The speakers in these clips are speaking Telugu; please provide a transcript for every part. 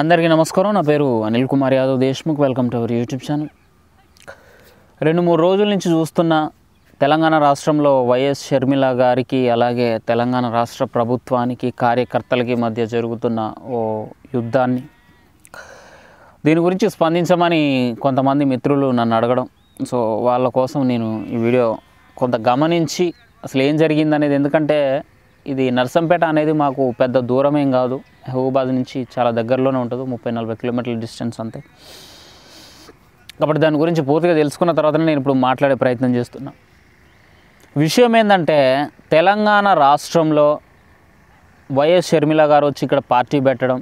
అందరికీ నమస్కారం నా పేరు Anil Kumar Yadav Deshmukh welcome to our YouTube channel రెండు మూడు రోజుల నుంచి చూస్తున్న తెలంగాణ రాష్ట్రంలో వైఎస్ షర్మిల గారికి అలాగే తెలంగాణ రాష్ట్ర ప్రభుత్వానికి కార్యకర్తలకి మధ్య జరుగుతున్న ఓ యుద్ధాన్ని దీని గురించి స్పందించమని కొంతమంది మిత్రులు నన్ను అడగడం సో వాళ్ళ కోసం నేను ఈ వీడియో కొంత గమనించి అసలు ఏం జరిగిందనేది ఎందుకంటే ఇది నర్సంపేట అనేది మాకు పెద్ద దూరం ఏం కాదు హూబాద్ నుంచి చాలా దగ్గరలోనే ఉంటుంది ముప్పై నలభై కిలోమీటర్ల డిస్టెన్స్ అంతే కాబట్టి దాని గురించి పూర్తిగా తెలుసుకున్న తర్వాతనే నేను ఇప్పుడు మాట్లాడే ప్రయత్నం చేస్తున్నా విషయం ఏంటంటే తెలంగాణ రాష్ట్రంలో వైఎస్ షర్మిల గారు వచ్చి ఇక్కడ పార్టీ పెట్టడం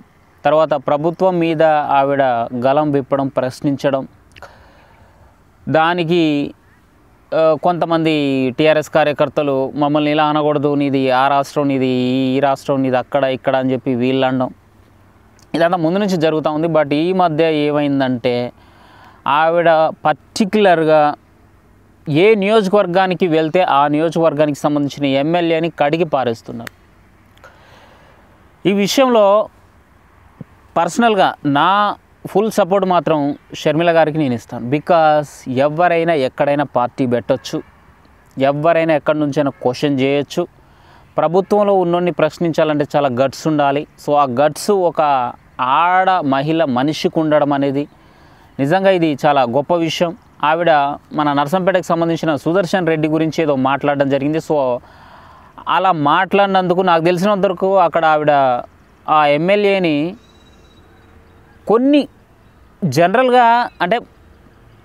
తర్వాత ప్రభుత్వం మీద ఆవిడ గలం విప్పడం ప్రశ్నించడం దానికి కొంతమంది టీఆర్ఎస్ కార్యకర్తలు మమ్మల్ని ఇలా అనకూడదు నీది ఆ రాష్ట్రం నీది ఈ రాష్ట్రం నీది అక్కడ ఇక్కడ అని చెప్పి వీళ్ళు అనడం ఇదంతా ముందు నుంచి జరుగుతూ ఉంది బట్ ఈ మధ్య ఏమైందంటే ఆవిడ పర్టిక్యులర్గా ఏ నియోజకవర్గానికి వెళ్తే ఆ నియోజకవర్గానికి సంబంధించిన ఎమ్మెల్యేని కడిగి పారేస్తున్నారు ఈ విషయంలో పర్సనల్గా నా ఫుల్ సపోర్ట్ మాత్రం షర్మిల గారికి నేను ఇస్తాను బికాస్ ఎవరైనా ఎక్కడైనా పార్టీ పెట్టచ్చు ఎవరైనా ఎక్కడి నుంచైనా క్వశ్చన్ చేయొచ్చు ప్రభుత్వంలో ఉన్నోన్ని ప్రశ్నించాలంటే చాలా గట్స్ ఉండాలి సో ఆ గట్స్ ఒక ఆడ మహిళ మనిషికి ఉండడం అనేది నిజంగా ఇది చాలా గొప్ప విషయం ఆవిడ మన నరసంపేటకు సంబంధించిన సుదర్శన్ రెడ్డి గురించి ఏదో మాట్లాడడం జరిగింది సో అలా మాట్లాడినందుకు నాకు తెలిసినంతవరకు అక్కడ ఆవిడ ఆ ఎమ్మెల్యేని కొన్ని జనరల్గా అంటే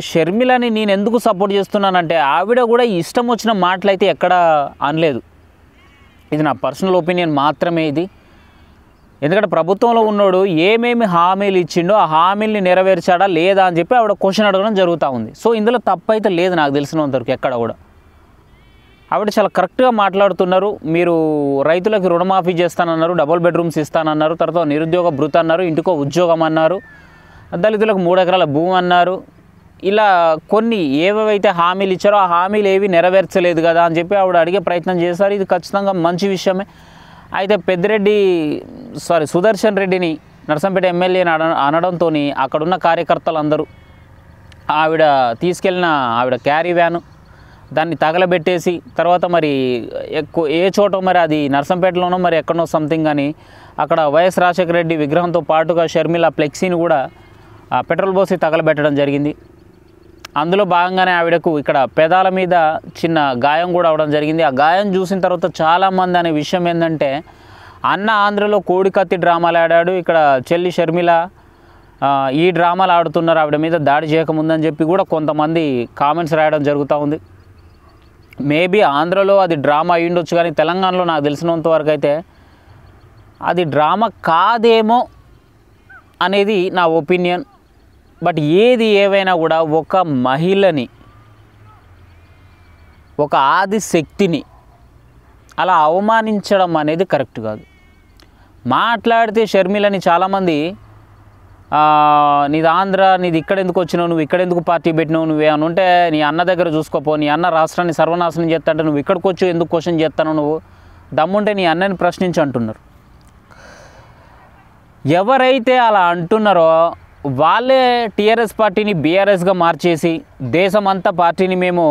షర్మిలని నేను ఎందుకు సపోర్ట్ చేస్తున్నానంటే ఆవిడ కూడా ఇష్టం వచ్చిన మాటలైతే ఎక్కడ అనలేదు ఇది నా పర్సనల్ ఒపీనియన్ మాత్రమే ఇది ఎందుకంటే ప్రభుత్వంలో ఉన్నాడు ఏమేమి హామీలు ఇచ్చిండో ఆ హామీల్ని నెరవేర్చాడా లేదా అని చెప్పి ఆవిడ క్వశ్చన్ అడగడం జరుగుతూ ఉంది సో ఇందులో తప్పైతే లేదు నాకు తెలిసినంతవరకు ఎక్కడ కూడా ఆవిడ చాలా కరెక్ట్గా మాట్లాడుతున్నారు మీరు రైతులకు రుణమాఫీ చేస్తానన్నారు డబుల్ బెడ్రూమ్స్ ఇస్తానన్నారు తర్వాత నిరుద్యోగ భృత అన్నారు ఇంటికో ఉద్యోగం అన్నారు దళితులకు మూడు ఎకరాల భూమి అన్నారు ఇలా కొన్ని ఏవేవైతే హామీలు ఇచ్చారో ఆ హామీలు ఏవి నెరవేర్చలేదు కదా అని చెప్పి ఆవిడ అడిగే ప్రయత్నం చేశారు ఇది ఖచ్చితంగా మంచి విషయమే అయితే పెద్దిరెడ్డి సారీ సుదర్శన్ రెడ్డిని నర్సంపేట ఎమ్మెల్యేని అడ అనడంతో అక్కడున్న కార్యకర్తలందరూ ఆవిడ తీసుకెళ్ళిన ఆవిడ క్యారీ వ్యాను దాన్ని తగలబెట్టేసి తర్వాత మరి ఎక్కువ ఏ చోట మరి అది నర్సంపేటలోనో మరి ఎక్కడో సంథింగ్ అని అక్కడ వైఎస్ రాజశేఖర రెడ్డి విగ్రహంతో పాటుగా షర్మిల ఫ్లెక్సీని కూడా పెట్రోల్ పోసి తగలబెట్టడం జరిగింది అందులో భాగంగానే ఆవిడకు ఇక్కడ పెదాల మీద చిన్న గాయం కూడా అవడం జరిగింది ఆ గాయం చూసిన తర్వాత చాలామంది అనే విషయం ఏంటంటే అన్న ఆంధ్రలో కోడికత్తి డ్రామాలు ఆడాడు ఇక్కడ చెల్లి షర్మిల ఈ డ్రామాలు ఆడుతున్నారు ఆవిడ మీద దాడి చేయకముందని చెప్పి కూడా కొంతమంది కామెంట్స్ రాయడం జరుగుతూ ఉంది మేబీ ఆంధ్రలో అది డ్రామా అయ్యుండొచ్చు కానీ తెలంగాణలో నాకు తెలిసినంత వరకు అయితే అది డ్రామా కాదేమో అనేది నా ఒపీనియన్ బట్ ఏది ఏవైనా కూడా ఒక మహిళని ఒక ఆది శక్తిని అలా అవమానించడం అనేది కరెక్ట్ కాదు మాట్లాడితే షర్మిలని చాలామంది నీది ఆంధ్ర నీది ఇక్కడ ఎందుకు వచ్చినావు నువ్వు ఇక్కడ ఎందుకు పార్టీ పెట్టినావు అని ఉంటే నీ అన్న దగ్గర చూసుకోపో నీ అన్న రాష్ట్రాన్ని సర్వనాశనం చేస్తాంటే నువ్వు ఇక్కడికి వచ్చి ఎందుకు క్వశ్చన్ చేస్తాను నువ్వు దమ్ముంటే నీ అన్నని ప్రశ్నించి అంటున్నారు ఎవరైతే అలా అంటున్నారో వాళ్ళే టీఆర్ఎస్ పార్టీని బీఆర్ఎస్గా మార్చేసి దేశమంతా పార్టీని మేము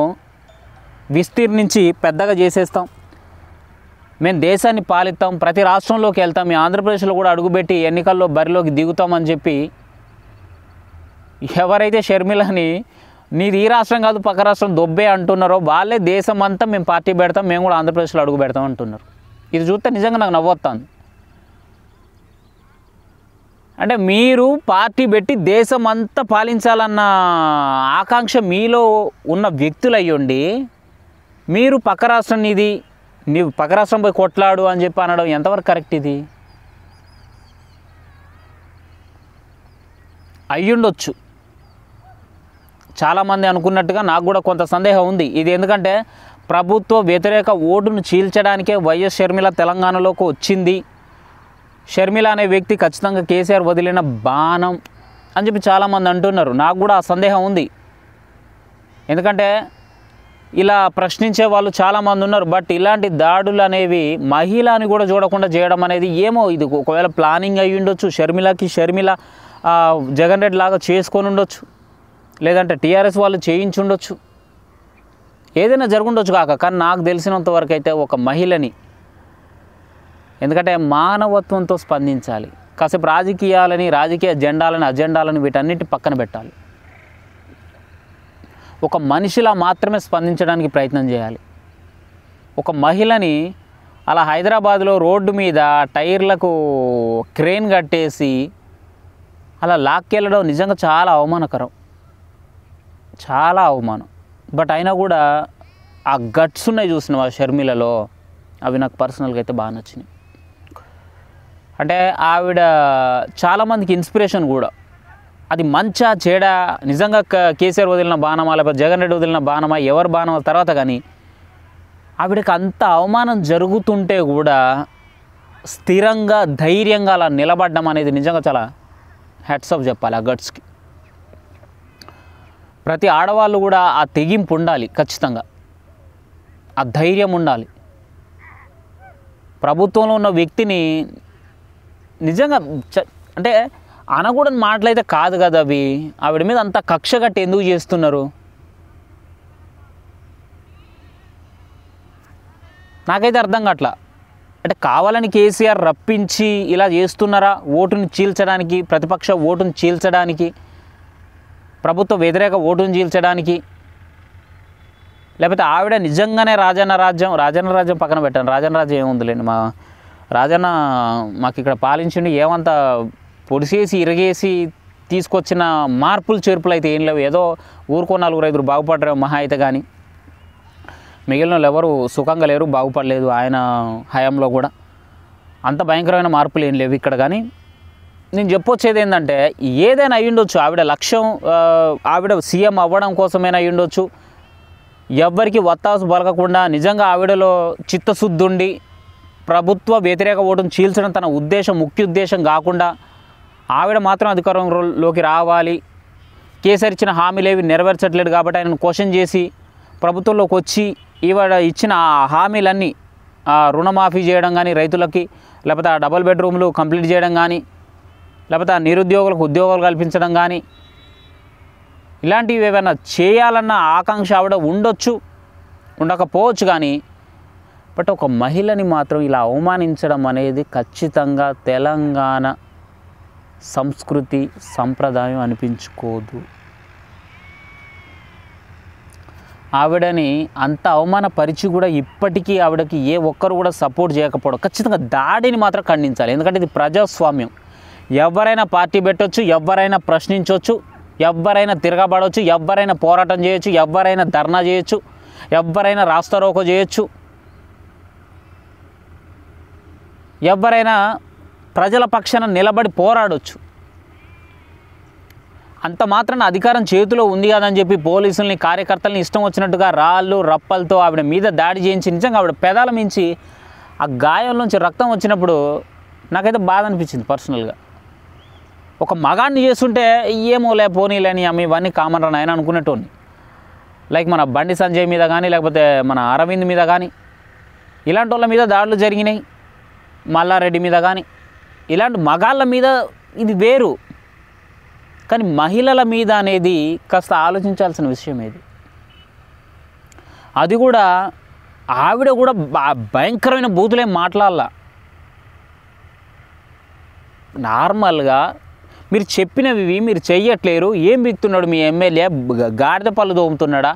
విస్తీర్ణించి పెద్దగా చేసేస్తాం మేము దేశాన్ని పాలిస్తాం ప్రతి రాష్ట్రంలోకి వెళ్తాం మీ ఆంధ్రప్రదేశ్లో కూడా అడుగుపెట్టి ఎన్నికల్లో బరిలోకి దిగుతామని చెప్పి ఎవరైతే షర్మిలని నీది ఈ రాష్ట్రం కాదు పక్క రాష్ట్రం దొబ్బే అంటున్నారో వాళ్ళే దేశం అంతా మేము పార్టీ పెడతాం మేము కూడా ఆంధ్రప్రదేశ్లో అడుగు పెడతాం అంటున్నారు ఇది చూస్తే నిజంగా నాకు నవ్వొస్తాను అంటే మీరు పార్టీ పెట్టి దేశం అంతా పాలించాలన్న ఆకాంక్ష మీలో ఉన్న అయ్యుండి మీరు పక్క రాష్ట్రం ఇది నీవు పకరాష్ట్రం పోయి కొట్లాడు అని చెప్పి అనడం ఎంతవరకు కరెక్ట్ ఇది అయ్యుండొచ్చు చాలామంది అనుకున్నట్టుగా నాకు కూడా కొంత సందేహం ఉంది ఇది ఎందుకంటే ప్రభుత్వ వ్యతిరేక ఓటును చీల్చడానికే వైఎస్ షర్మిల తెలంగాణలోకి వచ్చింది షర్మిల అనే వ్యక్తి ఖచ్చితంగా కేసీఆర్ వదిలిన బాణం అని చెప్పి చాలామంది అంటున్నారు నాకు కూడా ఆ సందేహం ఉంది ఎందుకంటే ఇలా ప్రశ్నించే వాళ్ళు చాలామంది ఉన్నారు బట్ ఇలాంటి దాడులు అనేవి మహిళ అని కూడా చూడకుండా చేయడం అనేది ఏమో ఇది ఒకవేళ ప్లానింగ్ అయ్యి ఉండొచ్చు షర్మిలకి షర్మిల జగన్ రెడ్డి లాగా చేసుకొని ఉండొచ్చు లేదంటే టీఆర్ఎస్ వాళ్ళు చేయించి ఉండొచ్చు ఏదైనా జరుగుండొచ్చు కాక కానీ నాకు తెలిసినంత వరకు అయితే ఒక మహిళని ఎందుకంటే మానవత్వంతో స్పందించాలి కాసేపు రాజకీయాలని రాజకీయ జెండాలని అజెండాలని వీటన్నిటి పక్కన పెట్టాలి ఒక మనిషిలా మాత్రమే స్పందించడానికి ప్రయత్నం చేయాలి ఒక మహిళని అలా హైదరాబాద్లో రోడ్డు మీద టైర్లకు క్రేన్ కట్టేసి అలా లాక్కెళ్ళడం నిజంగా చాలా అవమానకరం చాలా అవమానం బట్ అయినా కూడా ఆ గట్స్ ఉన్నాయి చూసినావు ఆ షర్మిలలో అవి నాకు పర్సనల్గా అయితే బాగా నచ్చినాయి అంటే ఆవిడ చాలామందికి ఇన్స్పిరేషన్ కూడా అది మంచా చెడ నిజంగా కేసీఆర్ వదిలిన బాణమా లేకపోతే జగన్ రెడ్డి వదిలిన బాణమా ఎవరు బాణమా తర్వాత కానీ ఆవిడకి అంత అవమానం జరుగుతుంటే కూడా స్థిరంగా ధైర్యంగా అలా నిలబడ్డం అనేది నిజంగా చాలా హెడ్స్ ఆఫ్ చెప్పాలి ఆ గట్స్కి ప్రతి ఆడవాళ్ళు కూడా ఆ తెగింపు ఉండాలి ఖచ్చితంగా ఆ ధైర్యం ఉండాలి ప్రభుత్వంలో ఉన్న వ్యక్తిని నిజంగా అంటే అనకూడని మాటలైతే కాదు కదా అవి ఆవిడ మీద అంత కక్ష కట్టి ఎందుకు చేస్తున్నారు నాకైతే అర్థం కావట్లా అంటే కావాలని కేసీఆర్ రప్పించి ఇలా చేస్తున్నారా ఓటును చీల్చడానికి ప్రతిపక్ష ఓటును చీల్చడానికి ప్రభుత్వ వ్యతిరేక ఓటును చీల్చడానికి లేకపోతే ఆవిడ నిజంగానే రాజన్న రాజ్యం రాజన్న రాజ్యం పక్కన పెట్టాను రాజన్న రాజ్యం ఏముందిలేండి మా రాజన్న మాకు ఇక్కడ పాలించింది ఏమంత పొడిసేసి ఇరగేసి తీసుకొచ్చిన మార్పులు చేర్పులు అయితే ఏం లేవు ఏదో ఊరుకో నలుగురు ఐదుగురు బాగుపడ్డ మహా అయితే కానీ మిగిలిన వాళ్ళు ఎవరు సుఖంగా లేరు బాగుపడలేదు ఆయన హయాంలో కూడా అంత భయంకరమైన మార్పులు ఏం లేవు ఇక్కడ కానీ నేను చెప్పొచ్చేది ఏంటంటే ఏదైనా అయ్యుండొచ్చు ఆవిడ లక్ష్యం ఆవిడ సీఎం అవ్వడం కోసమైనా అయ్యుండొచ్చు ఎవ్వరికి వత్తాసు బలకకుండా నిజంగా ఆవిడలో ఉండి ప్రభుత్వ వ్యతిరేక ఓటును చీల్చడం తన ఉద్దేశం ముఖ్య ఉద్దేశం కాకుండా ఆవిడ మాత్రం అధికారంలోకి రావాలి కేసీఆర్ ఇచ్చిన హామీలేవి నెరవేర్చట్లేదు కాబట్టి ఆయనను క్వశ్చన్ చేసి ప్రభుత్వంలోకి వచ్చి ఈవిడ ఇచ్చిన హామీలన్నీ రుణమాఫీ చేయడం కానీ రైతులకి లేకపోతే ఆ డబల్ బెడ్రూమ్లు కంప్లీట్ చేయడం కానీ లేకపోతే ఆ నిరుద్యోగులకు ఉద్యోగాలు కల్పించడం కానీ ఇలాంటివి ఏమైనా చేయాలన్న ఆకాంక్ష ఆవిడ ఉండొచ్చు ఉండకపోవచ్చు కానీ బట్ ఒక మహిళని మాత్రం ఇలా అవమానించడం అనేది ఖచ్చితంగా తెలంగాణ సంస్కృతి సంప్రదాయం అనిపించుకోదు ఆవిడని అంత అవమానపరిచి కూడా ఇప్పటికీ ఆవిడకి ఏ ఒక్కరు కూడా సపోర్ట్ చేయకపోవడం ఖచ్చితంగా దాడిని మాత్రం ఖండించాలి ఎందుకంటే ఇది ప్రజాస్వామ్యం ఎవరైనా పార్టీ పెట్టవచ్చు ఎవరైనా ప్రశ్నించవచ్చు ఎవరైనా తిరగబడవచ్చు ఎవరైనా పోరాటం చేయొచ్చు ఎవరైనా ధర్నా చేయొచ్చు ఎవరైనా రాస్తారోకో చేయొచ్చు ఎవరైనా ప్రజల పక్షాన నిలబడి పోరాడొచ్చు అంత మాత్రం అధికారం చేతిలో ఉంది కదని చెప్పి పోలీసుల్ని కార్యకర్తల్ని ఇష్టం వచ్చినట్టుగా రాళ్ళు రప్పలతో ఆవిడ మీద దాడి చేయించి నిజంగా ఆవిడ పెదాల మించి ఆ గాయం నుంచి రక్తం వచ్చినప్పుడు నాకైతే బాధ అనిపించింది పర్సనల్గా ఒక మగాన్ని చేస్తుంటే ఏమో లే పోనీలేని అమ్మ ఇవన్నీ కామన్ రాని ఆయన అనుకునేటోని లైక్ మన బండి సంజయ్ మీద కానీ లేకపోతే మన అరవింద్ మీద కానీ ఇలాంటి వాళ్ళ మీద దాడులు జరిగినాయి మల్లారెడ్డి మీద కానీ ఇలాంటి మగాళ్ళ మీద ఇది వేరు కానీ మహిళల మీద అనేది కాస్త ఆలోచించాల్సిన విషయం ఇది అది కూడా ఆవిడ కూడా భయంకరమైన బూతులేం మాట్లాడాల నార్మల్గా మీరు చెప్పినవి మీరు చెయ్యట్లేరు ఏం బిక్తున్నాడు మీ ఎమ్మెల్యే గాడిద పళ్ళు దోముతున్నాడా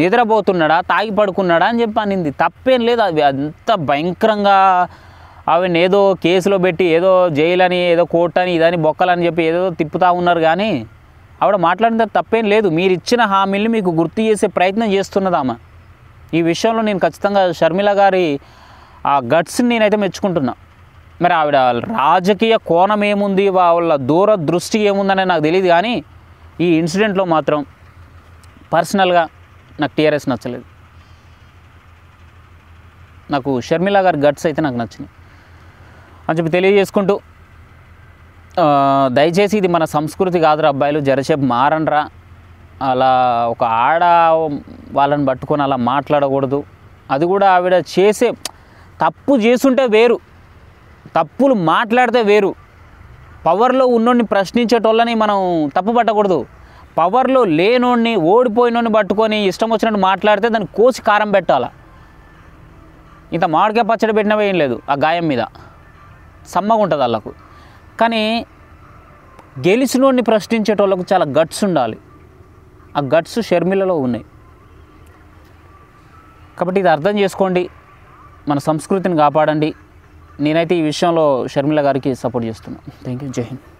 నిద్రపోతున్నాడా తాగి పడుకున్నాడా అని చెప్పి అనింది తప్పేం లేదు అది అంత భయంకరంగా ఆవిడని ఏదో కేసులో పెట్టి ఏదో జైలు అని ఏదో కోర్టు అని ఇదని బొక్కలని చెప్పి ఏదో తిప్పుతూ ఉన్నారు కానీ ఆవిడ మాట్లాడిన తప్పేం లేదు మీరు ఇచ్చిన హామీల్ని మీకు గుర్తు చేసే ప్రయత్నం చేస్తున్నదామా ఈ విషయంలో నేను ఖచ్చితంగా షర్మిల గారి ఆ గట్స్ని నేనైతే మెచ్చుకుంటున్నా మరి ఆవిడ రాజకీయ కోణం ఏముంది వాళ్ళ దూరదృష్టి ఏముందనే నాకు తెలియదు కానీ ఈ ఇన్సిడెంట్లో మాత్రం పర్సనల్గా నాకు టీఆర్ఎస్ నచ్చలేదు నాకు షర్మిల గారి గట్స్ అయితే నాకు నచ్చినాయి అని చెప్పి తెలియజేసుకుంటూ దయచేసి ఇది మన సంస్కృతి కాదురా అబ్బాయిలు జరసేపు మారనరా అలా ఒక ఆడ వాళ్ళని పట్టుకొని అలా మాట్లాడకూడదు అది కూడా ఆవిడ చేసే తప్పు చేస్తుంటే వేరు తప్పులు మాట్లాడితే వేరు పవర్లో ఉన్నోడిని ప్రశ్నించేటోళ్ళని మనం తప్పు పట్టకూడదు పవర్లో లేనోడిని ఓడిపోయినోడిని పట్టుకొని ఇష్టం వచ్చినట్టు మాట్లాడితే దాన్ని కోసి కారం పెట్టాల ఇంత మామిడికాయ పచ్చడి పెట్టినవేం ఏం లేదు ఆ గాయం మీద సమ్మగా ఉంటుంది వాళ్ళకు కానీ గెలిచినోడిని ప్రశ్నించేటోళ్ళకు చాలా గట్స్ ఉండాలి ఆ గట్స్ షర్మిలలో ఉన్నాయి కాబట్టి ఇది అర్థం చేసుకోండి మన సంస్కృతిని కాపాడండి నేనైతే ఈ విషయంలో షర్మిల గారికి సపోర్ట్ చేస్తున్నాను థ్యాంక్ యూ జై హింద్